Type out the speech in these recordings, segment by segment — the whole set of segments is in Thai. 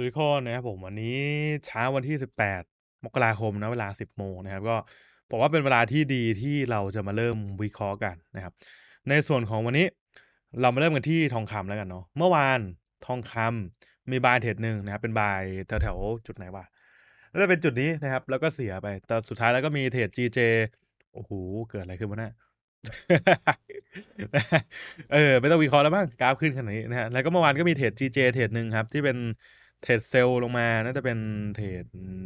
ซุยข้อนะครับผมวันนี้เช้าวันที่ 18 มกราคมนะเวลา 10โมงนะครับ ก็บอกว่าเป็นเวลาที่ดีที่เราจะมาเริ่มวิเคราะห์กันนะครับ ในส่วนของวันนี้ เรามาเริ่มกันที่ทองคำแล้วกันเนาะเมื่อวานทองคำมีบายเทรดหนึ่งนะครับเป็นบายแถวๆจุดไหนวะแล้วเป็นจุดนี้นะครับ แล้วก็เสียไปแต่สุดท้ายแล้วก็มีเทรด GJ โอ้โหเกิดอะไรขึ้นวะเนี่ยเออไม่ต้องวิเคราะห์แล้วบ้างกราฟขึ้นขนาดนี้นะฮะแล้วก็เมื่อวานก็มีเทรด GJ เทรดหนึ่งครับ ที่เป็นเทรดเซลลงมา น่าจะเป็นเทรด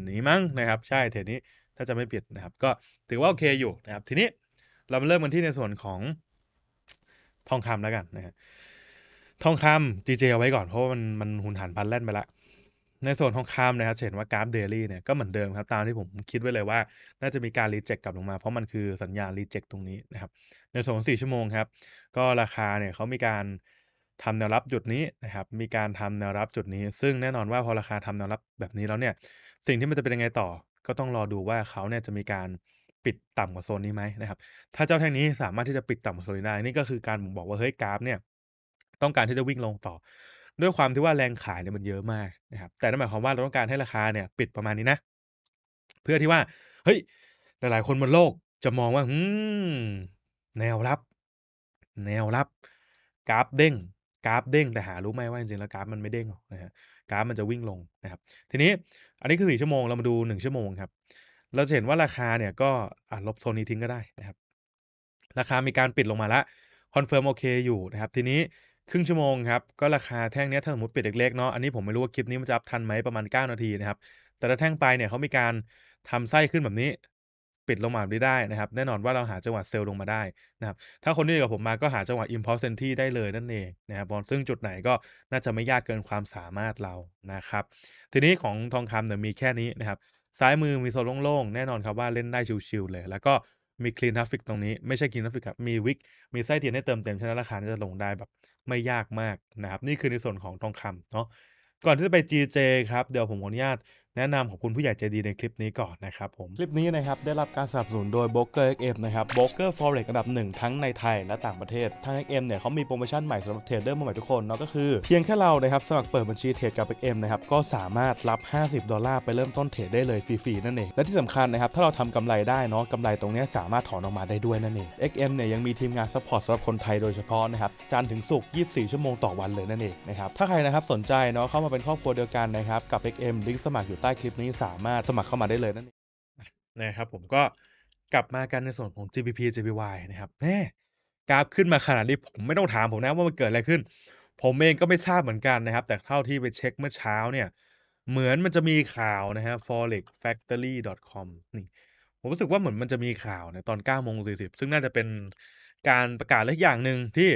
นี้มั้งนะครับ ใช่ เทรดนี้ ถ้าจะไม่ผิดนะครับ ก็ถือว่าโอเคอยู่นะครับ ทีนี้เรามาเริ่มกันที่ในส่วนของ ทองคำแล้วกันนะฮะทองคำ GJ เอาไว้ก่อนเพราะว่ามันมันหุนหันพันแล่นไปละ ในส่วนทองคำนะครับเห็นว่ากราฟเดลี่เนี่ยก็เหมือนเดิมครับ ตามที่ผมคิดไว้เลยว่า น่าจะมีการรีเจ็คกลับลงมา เพราะมันคือสัญญาณรีเจ็คตรงนี้นะครับ ในส่วนสี่ชั่วโมงครับ ก็ราคาเนี่ยเขามีการทำแนวรับจุดนี้นะครับ มีการทำแนวรับจุดนี้ ซึ่งแน่นอนว่าพอราคาทำแนวรับแบบนี้แล้วเนี่ย สิ่งที่มันจะเป็นยังไงต่อ ก็ต้องรอดูว่าเขาเนี่ยจะมีการปิดต่ำกว่าโซนนี้ไหมนะครับ ถ้าเจ้าแท่งนี้สามารถที่จะปิดต่ำกว่าโซนนี้ได้ นี่ก็คือการบบอกว่าเฮ้ยกราฟ เนี่ย ต้องการที่จะวิ่งลงต่อ ด้วยความที่ว่าแรงขายเนี่ยมันเยอะมากนะครับ แต่นั่นหมายความว่าเราต้องการให้ราคาเนี่ยปิดประมาณนี้นะ เพื่อที่ว่า เฮ้ย หลายๆ คนบนโลก จะมองว่าแนวรับ แนวรับกราฟเด้งกราฟเด้งแต่หารู้ไหมว่าจริงๆแล้วกราฟมันไม่เด้งหรอกนะฮะกราฟมันจะวิ่งลงนะครับ ทีนี้อันนี้คือสี่ชั่วโมงเรามาดูหนึ่งชั่วโมงครับเราจะเห็นว่าราคาเนี่ยก็ลบโซนนี้ทิ้งก็ได้นะครับราคามีการปิดลงมาละคอนเฟิร์มโอเคอยู่นะครับ ทีนี้ครึ่งชั่วโมงครับก็ราคาแท่งนี้ถ้าสมมติปิดเล็กๆเนาะ อันนี้ผมไม่รู้ว่าคลิปนี้มันจะอัพทันไหมประมาณ9นาทีนะครับแต่ถ้าแท่งไปเนี่ยเขามีการทำไส้ขึ้นแบบนี้ปิดลงมาได้นะครับแน่นอนว่าเราหาจังหวะเซลล์ลงมาได้นะครับถ้าคนที่กับผมมาก็หาจังหวะ i m p o r t เซนที่ได้เลยนั่นเองนะครับซึ่งจุดไหนก็น่าจะไม่ยากเกินความสามารถเรานะครับทีนี้ของทองคำเนี่ยมีแค่นี้นะครับซ้ายมือมีโซนโล่งๆ แน่นอนครับว่าเล่นได้ชิวๆเลย แล้วก็มีคลีนทัฟฟิกตรงนี้ไม่ใช่คลีนทัฟฟิกครับ มีวิกมีไส้เทียนให้เติมเต็มฉะนั้นราคาจะลงได้แบบไม่ยากมากนะครับนี่คือในส่วนของทองคำเนาะก่อนที่จะไป GJ ครับเดี๋ยวผมขออนุญาตแนะนำของคุณผู้ใหญ่ใจดีในคลิปนี้ก่อนนะครับผม คลิปนี้นะครับ ได้รับการสนับสนุนโดย b r o k e r XM นะครับ b r o k e r Forex อันดับหนึ่งทั้งในไทยและต่างประเทศทาง XM เนี่ยเขามีโปรโมชั่นใหม่สำหรับเทรดเดอร์มใหม่ทุกคนเนาะก็คือ เพียงแค่เรานะครับ สมัครเปิดบัญชีเทรดกับ XM นะครับ ก็สามารถรับ 50 ดอลลาร์ไปเริ่มต้นเทรดได้เลยฟรีๆนั่นเองและที่สำคัญนะครับถ้าเราทำกำไรได้เนาะกำไรตรงนี้สามารถถอนออกมาได้ด้วยนั่นเอง XM เนี่ยยังมีทีมงานซัพพอร์ตสำหรับคนไทยโดยเฉพาะนะครับจันถึงศุกร์24 ชั่วโมงต่อวันเลยนั่นเองนะครับถ้าใครนะครับสนใจเนาะเข้ามาเป็นครอบครัวเดียวกันนะครับกับ XM ลิงก์สมัครอยู่ใต้คลิปนี้สามารถสมัครเข้ามาได้เลยนั่นเองนะครับ ผมก็กลับมากันในส่วนของ g p p g p y นะครับแน่กราฟขึ้นมาขนาดนี้ ผมไม่ต้องถามผมนะว่ามันเกิดอะไรขึ้น ผมเองก็ไม่ทราบเหมือนกันนะครับ แต่เท่าที่ไปเช็คเมื่อเช้าเนี่ย เหมือนมันจะมีข่าวนะฮะ forexfactory.com นี่ ผมรู้สึกว่าเหมือนมันจะมีข่าวในตอน9โมง40ซึ่งน่าจะเป็นการประกาศเล็กอย่างหนึ่งที่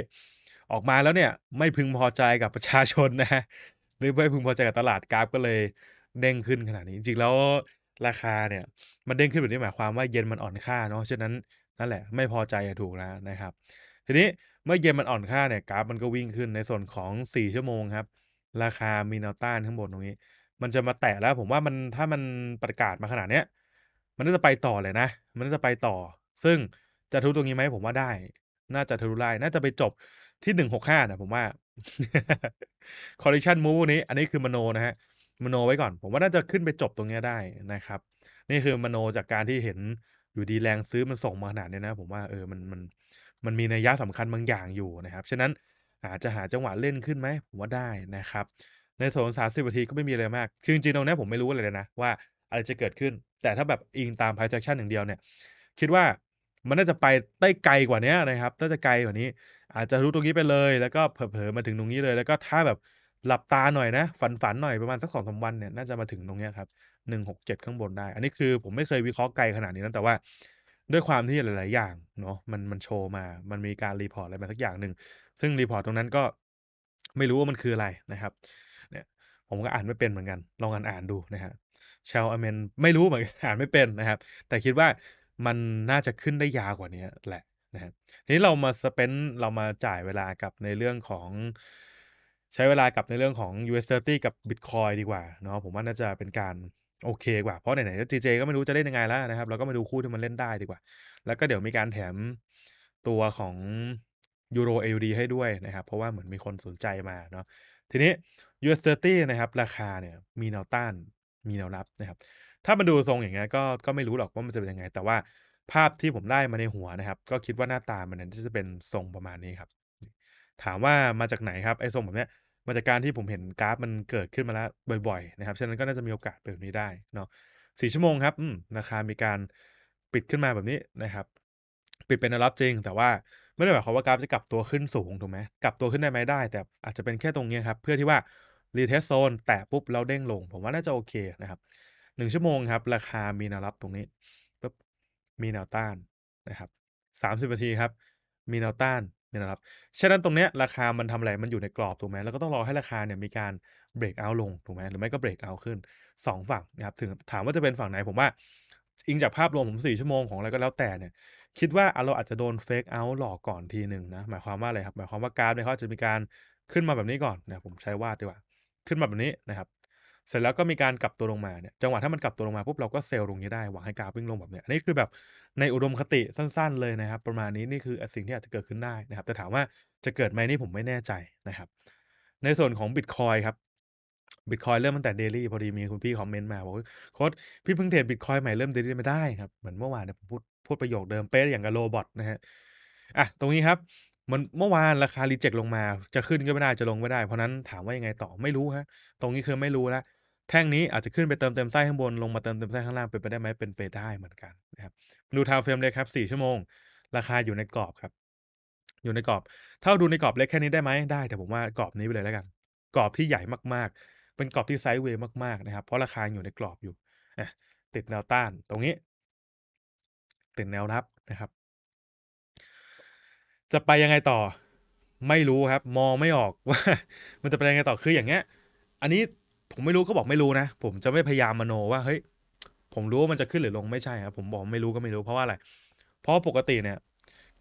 ออกมาแล้วเนี่ย ไม่พึงพอใจกับประชาชนนะฮะหรือไม่พึงพอใจกับตลาดกราฟก็เลยเด้งขึ้นขนาดนี้จริงๆแล้วราคาเนี่ยมันเด้งขึ้นแบบนี้หมายความว่าเย็นมันอ่อนค่าเนาะฉะนั้นนั่นแหละ ไม่พอใจถูกแล้วนะครับทีนี้เมื่อเย็นมันอ่อนค่าเนี่ยกราฟมันก็วิ่งขึ้นในส่วนของ4ชั่วโมงครับ ราคามีแนวต้านข้างบนตรงนี้ มันจะมาแตะแล้วผมว่ามันถ้ามันประกาศมาขนาดเนี้ยมันน่าจะไปต่อเลยนะ มันน่าจะไปต่อ ซึ่งจะทุตรงนี้ไหมผมว่าได้น่าจะทะลุไล่น่าจะไปจบที่หนึ่งหกห้านะผมว่าคอร์ริชันมูฟนี้ อันนี้คือมโนนะฮะมโนไว้ก่อนผมว่าน่าจะขึ้นไปจบตรงนี้ได้นะครับ นี่คือมโนจากการที่เห็นอยู่ดีแรงซื้อมันส่งมาขนาดเนี้ยนะผมว่าเออมันมันมันมีนัยยะสำคัญบางอย่างอยู่นะครับฉะนั้นอาจจะหาจังหวะเล่นขึ้นไหมผมว่าได้นะครับ ในโซนสามสิบนาทีก็ไม่มีอะไรมากคือจริงๆตรงนี้ผมไม่รู้อะไรเลยนะว่าอะไรจะเกิดขึ้นแต่ถ้าแบบอิงตามพาย c จ a c ชันอย่างเดียวเนี่ย คิดว่ามันน่าจะไปได้ไกลกว่านี้นะครับน่าจะไกลกว่านี้ อาจจะรู้ตรงนี้ไปเลย แล้วก็เผลอๆมาถึงตรงนี้เลย แล้วก็ถ้าแบบหลับตาหน่อยนะ ฝันฝันหน่อยประมาณสักสองสาวันเนี่ย น่าจะมาถึงตรงเนี้ยครับหนึ่งหกเจ็ดข้างบนได้ อันนี้คือผมไม่เคยวิเคราะห์ไกลขนาดนี้นะ แต่ว่าด้วยความที่หลาย ๆ อย่างเนาะมันมันโชว์มา มันมีการรีพอร์ตอะไรมาสักอย่างหนึ่งซึ่งรีพอร์ตตรงนั้นก็ไม่รู้ว่ามันคืออะไรนะครับ เนี่ย ผมก็อ่านไม่เป็นเหมือนกัน ลองอ่านอ่านดูนะฮะชาวอเมนไม่รู้เหมือนกันอ่านไม่เป็นนะครับ แต่คิดว่ามันน่าจะขึ้นได้ยาวกว่านี้แหละนะฮะทีนี้เรามาสเปนเรามาจ่ายเวลากับในเรื่องของใช้เวลากับในเรื่องของ US30 กับ Bitcoin ดีกว่าเนาะผมว่าน่าจะเป็นการโอเคกว่า เพราะไหนๆจ GJ ก็ไม่รู้จะเล่นยังไงแล้วนะครับ เราก็มาดูคู่ที่มันเล่นได้ดีกว่า แล้วก็เดี๋ยวมีการแถมตัวของยูโรเอดีให้ด้วยนะครับ เพราะว่าเหมือนมีคนสนใจมาเนาะทีนี้ US30 นะครับ ราคาเนี่ยมีแนวต้านมีแนวรับนะครับ ถ้ามาดูทรงอย่างเงี้ยก็ก็ไม่รู้หรอกว่ามันจะเป็นยังไง แต่ว่าภาพที่ผมได้มาในหัวนะครับ ก็คิดว่าหน้าตามันน่าจะเป็นทรงประมาณนี้ครับถามว่ามาจากไหนครับไอ้ทรงแบบเนี้ย มาจากการที่ผมเห็นกราฟมันเกิดขึ้นมาแล้วบ่อยๆนะครับ ฉะนั้นก็น่าจะมีโอกาสเป็นแบบนี้ได้เนาะสี่ชั่วโมงครับราคามีการปิดขึ้นมาแบบนี้นะครับ ปิดเป็นรับจริง แต่ว่าไม่ได้หมายความว่ากราฟจะกลับตัวขึ้นสูงถูกไหมกลับตัวขึ้นได้ไหมได้ แต่อาจจะเป็นแค่ตรงนี้ครับเพื่อที่ว่ารีเทสโซนแตะปุ๊บเราเด้งลง ผมว่าน่าจะโอเคนะครับหนึ่งชั่วโมงครับราคามีแนวรับตรงนี้ปุ๊บมีแนวต้านนะครับสามสิบนาทีครับมีแนวต้านเนี่ยนะครับฉะนั้นตรงเนี้ยราคามันทำอะไร มันอยู่ในกรอบถูกไหมแล้วก็ต้องรอให้ราคาเนี่ย มีการเบรกเอาลงถูกไหมหรือไม่ก็เบรกเอาขึ้น 2 ฝั่งนะครับ ถึงถามว่าจะเป็นฝั่งไหน ผมว่าอิงจากภาพรวมผมสี่ชั่วโมงของอะไรก็แล้วแต่เนี่ย คิดว่าเราอาจจะโดนเฟกเอาหลอกก่อนทีหนึ่งนะ หมายความว่าอะไรครับ หมายความว่าการเนี่ยเขาจะมีการขึ้นมาแบบนี้ก่อนนะผมใช้วาดดีกว่า ขึ้นมาแบบนี้นะครับเสร็จแล้วก็มีการกลับตัวลงมาเนี่ยจังหวะถ้ามันกลับตัวลงมาปุ๊บเราก็เซลล์ลงนี้ได้หวังให้กราฟวิ่งลงแบบเนี้ยอันนี้คือแบบในอุดมคติสั้นๆเลยนะครับ ประมาณนี้นี่คือสิ่งที่อาจจะเกิดขึ้นได้นะครับ แต่ถามว่าจะเกิดไหมนี่ผมไม่แน่ใจนะครับ ในส่วนของบิตคอยครับบิตคอยเริ่มตั้งแต่เดลี่พอดีมีคุณพี่คอมเมนต์มาบอกว่าโค้ดพี่เพิ่งเทรดบิตคอยใหม่เริ่มเดลี่ไม่ได้ครับ เหมือนเมื่อวานเนี่ยผมพูดพูดประโยคเดิมเป๊ะอย่างกับโรบอทนะฮะอ่ะตรงนี้ครับมันเมื่อวานราคารีเจ็คลงมา จะขึ้นก็ไม่ได้จะลงไม่ได้ เพราะนั้นถามว่ายังไงต่อไม่รู้ฮะตรงนี้คือไม่รู้แล้วแท่งนี้อาจจะขึ้นไปเติมเต็มไส้ข้างบนลงมาเติมเต็มไส้ข้างล่างเป็นไปได้ไหมเป็นไปได้เหมือนกันนะครับดูทาวเฟรมเลยครับสี่ชั่วโมง ราคาอยู่ในกรอบครับ อยู่ในกรอบ ถ้าดูในกรอบเล็กแค่นี้ได้ไหมได้ แต่ผมว่ากรอบนี้ไปเลยแล้วกัน กรอบที่ใหญ่มากๆ เป็นกรอบที่ไซด์เวย์มากๆนะครับเพราะราคาอยู่ในกรอบอยู่ติดแนวต้าน ตรงนี้ ติดแนวรับนะครับจะไปยังไงต่อไม่รู้ครับ มองไม่ออกว่า มันจะไปยังไงต่อคืออย่างเงี้ยอันนี้ผมไม่รู้ก็บอกไม่รู้นะ ผมจะไม่พยายามมโนว่าเฮ้ยผมรู้ว่ามันจะขึ้นหรือลงไม่ใช่ครับ ผมบอกไม่รู้ก็ไม่รู้เพราะว่าอะไร เพราะปกติเนี่ย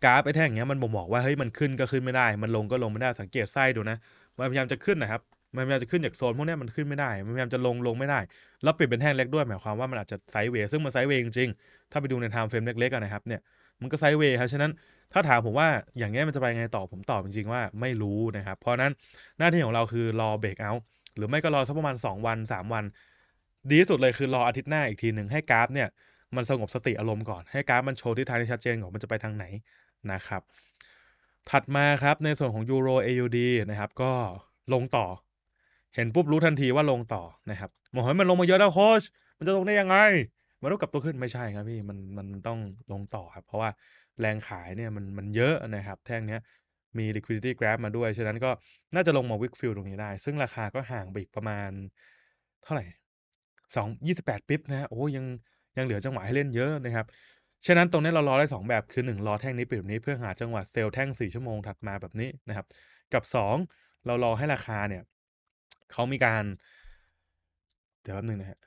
กราฟไอ้แท่งอย่างเงี้ยมันบ่งบอกว่าเฮ้ยมันขึ้นก็ขึ้นไม่ได้ มันลงก็ลงไม่ได้สังเกตไส้ดูนะ มันพยายามจะขึ้นนะครับ มันพยายามจะขึ้นจากโซนพวกนี้มันขึ้นไม่ได้มันพยายามจะลงลงไม่ได้แล้วปิดเป็นแท่งเล็กด้วยหมายความว่ามันอาจจะไซด์เวย์ซึ่งมันไซด์เวย์จริงๆ ถ้าไปดูในไทม์เฟรมเล็กๆนะครับเนี่ยมันก็ไซด์เวย์ครับ ฉะนั้นถ้าถามผมว่าอย่างนี้มันจะไปไงต่อ ผมตอบจริง ๆ ว่าไม่รู้นะครับ เพราะนั้นหน้าที่ของเราคือรอเบรกเอาท์หรือไม่ก็รอสักประมาณ 2 วัน 3 วัน ดีที่สุดเลยคือรออาทิตย์หน้าอีกทีหนึ่งให้กราฟเนี่ย มันสงบสติอารมณ์ก่อนให้กราฟมันโชว์ทิศทางที่ชัดเจนของมันจะไปทางไหนนะครับถัดมาครับในส่วนของยูโร AUD นะครับก็ลงต่อ เห็นปุ๊บรู้ทันทีว่าลงต่อนะครับมองเห็นมันลงมาเยอะแล้วโคชมันจะลงได้ยังไงมันต้องกลับตัวขึ้นไม่ใช่ครับพี่มันมันต้องลงต่อครับ เพราะว่าแรงขายเนี่ยมันมันเยอะนะครับ แท่งเนี้ยมี liquidity grab มาด้วย ฉะนั้นก็น่าจะลงมา wick fill ตรงนี้ได้ ซึ่งราคาก็ห่างไปอีกประมาณเท่าไหร่สองยี่สิบแปดปิ๊บนะฮะโอ้ยังยังเหลือจังหวะให้เล่นเยอะนะครับ ฉะนั้นตรงนี้เรารอได้ 2 แบบคือ 1 รอแท่งนี้ปิดแบบนี้ เพื่อหาจังหวะเซลล์แท่ง4ชั่วโมงถัดมาแบบนี้นะครับ กับ2เรารอให้ราคาเนี่ยเขามีการเดี๋ยวแป๊บนึงนะฮะ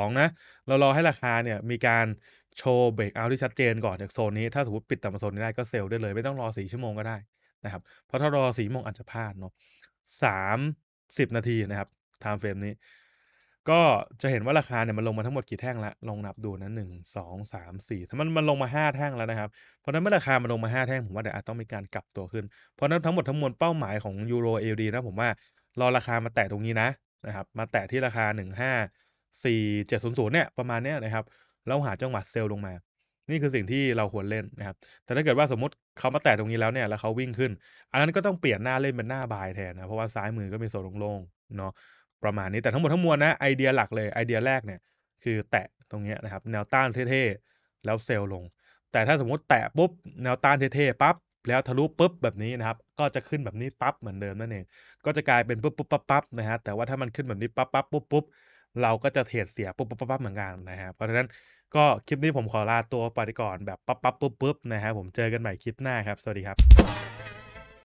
2นะเรารอให้ราคาเนี่ย มีการโชว์เบรกเอาที่ชัดเจนก่อนจากโซนนี้ ถ้าสมมติปิดต่ำโซนนี้ได้ก็เซลล์ได้เลย ไม่ต้องรอสีชั่วโมงก็ได้ นะครับ เพราะถ้ารอ 4 ชั่วโมงอาจจะพลาดเนาะสามสิบนาทีนะครับไทม์เฟรมนี้ ก็จะเห็นว่าราคาเนี่ย มันลงมาทั้งหมดกี่แท่งละลองนับดูนะหนึ่งสองสามสี่ถ้ามันมันลงมาห้าแท่งแล้วนะครับเพราะนั้นเมื่อราคามันลงมาห้าแท่งผมว่าเดี๋ยวอาจต้องมีการกลับตัวขึ้นเพราะนั้นทั้งหมดทั้งมวลเป้าหมายของยูโรเอลดีนะผมว่ารอราคามาแตะตรงนี้นะนะครับมาแตะที่ราคาหนึ่งห้า4700เนี่ยประมาณเนี้ยนะครับแล้วหาจังหวะเซลล์ลงมา นี่คือสิ่งที่เราควรเล่นนะครับแต่ถ้าเกิดว่าสมมติเขามาแตะตรงนี้แล้วเนี่ยแล้วเขาวิ่งขึ้นอันนั้นก็ต้องเปลี่ยนหน้าเล่นเป็นหน้าบายแทนนะ เพราะว่าซ้ายมือก็มีโซนโล่งๆเนาะประมาณนี้ แต่ทั้งหมดทั้งมวลนะไอเดียหลักเลย ไอเดียแรกเนี่ยคือแตะตรงนี้นะครับแนวต้านเท่ๆแล้วเซลล์ลง แต่ถ้าสมมติแตะปุ๊บแนวต้านเท่ๆปั๊บแล้วทะลุปุ๊บแบบนี้นะครับก็จะขึ้นแบบนี้ปั๊บเหมือนเดิมนั่นเองก็จะกลายเป็นปุ๊บปุ๊บปั๊บปั๊บนะฮะแต่ว่าถ้ามันขึ้นแบบนี้ปั๊บปั๊บปุ๊บปุ๊บเราก็จะเทรดเสียปุ๊บปั๊บปั๊บเหมือนกันนะครับ เพราะฉะนั้นก็คลิปนี้ผมขอลาตัวไปก่อนแบบปั๊บปั๊บปุ๊บปุ๊บนะครับผมเจอกันใหม่คลิปหน้าครับ สวัสดีครับ